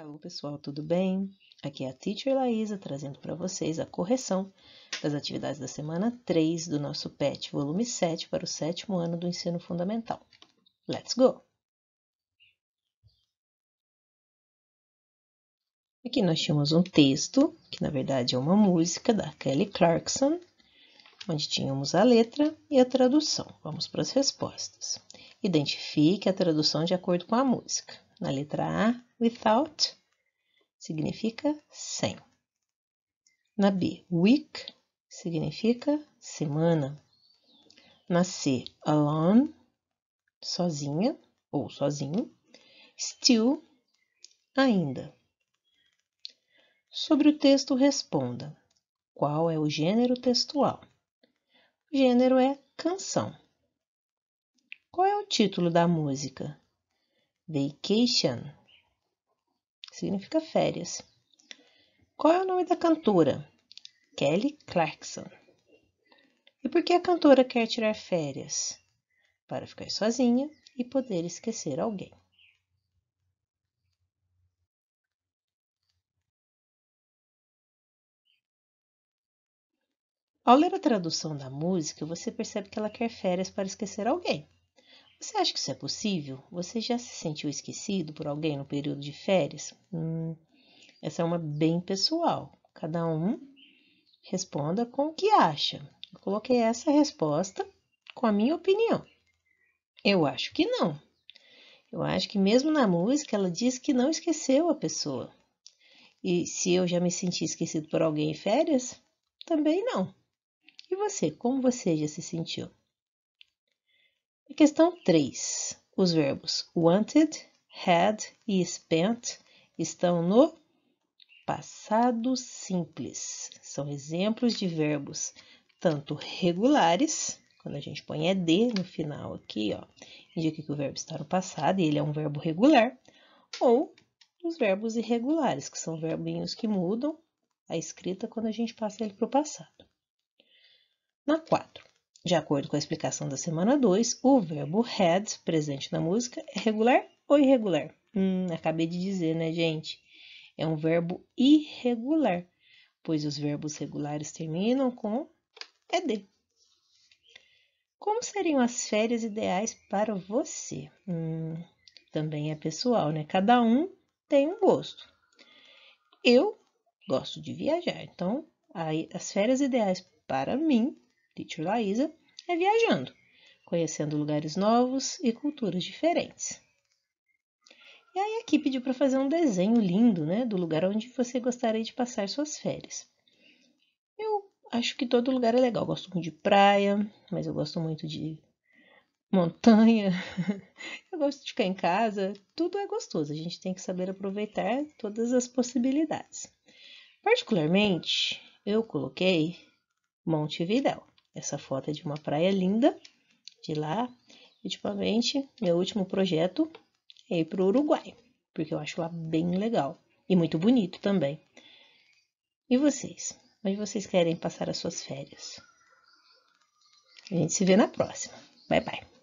Alô pessoal, tudo bem? Aqui é a Teacher Laísa trazendo para vocês a correção das atividades da semana 3 do nosso PET, volume 7, para o sétimo ano do ensino fundamental. Let's go! Aqui nós tínhamos um texto, que na verdade é uma música da Kelly Clarkson, onde tínhamos a letra e a tradução. Vamos para as respostas. Identifique a tradução de acordo com a música. Na letra A, without significa sem. Na B, week significa semana. Na C, alone, sozinha ou sozinho. Still, ainda. Sobre o texto, responda: qual é o gênero textual? O gênero é canção. Qual é o título da música? Vacation significa férias. Qual é o nome da cantora? Kelly Clarkson. E por que a cantora quer tirar férias? Para ficar sozinha e poder esquecer alguém. Ao ler a tradução da música, você percebe que ela quer férias para esquecer alguém. Você acha que isso é possível? Você já se sentiu esquecido por alguém no período de férias? Hum, essa é uma bem pessoal. Cada um responda com o que acha. Eu coloquei essa resposta com a minha opinião. Eu acho que não. Eu acho que mesmo na música ela diz que não esqueceu a pessoa. E se eu já me senti esquecido por alguém em férias, também não. E você, como você já se sentiu? A questão 3. Os verbos wanted, had e spent estão no passado simples. São exemplos de verbos tanto regulares, quando a gente põe ed no final aqui, ó, indica que o verbo está no passado e ele é um verbo regular, ou os verbos irregulares, que são verbinhos que mudam a escrita quando a gente passa ele para o passado. Na 4. De acordo com a explicação da semana 2, o verbo had, presente na música, é regular ou irregular? Hum, acabei de dizer, né, gente? É um verbo irregular, pois os verbos regulares terminam com ed. Como seriam as férias ideais para você? Hum, também é pessoal, né? Cada um tem um gosto. Eu gosto de viajar, então as férias ideais para mim Teacher Laísa é viajando, conhecendo lugares novos e culturas diferentes. E aí aqui pediu para fazer um desenho lindo, né, do lugar onde você gostaria de passar suas férias. Eu acho que todo lugar é legal. Eu gosto muito de praia, mas eu gosto muito de montanha. eu gosto de ficar em casa. Tudo é gostoso. A gente tem que saber aproveitar todas as possibilidades. Particularmente, eu coloquei Montevidéu. Essa foto é de uma praia linda de lá. Ultimamente, meu último projeto é ir para o Uruguai, porque eu acho lá bem legal e muito bonito também. E vocês? Onde vocês querem passar as suas férias? A gente se vê na próxima. Bye, bye.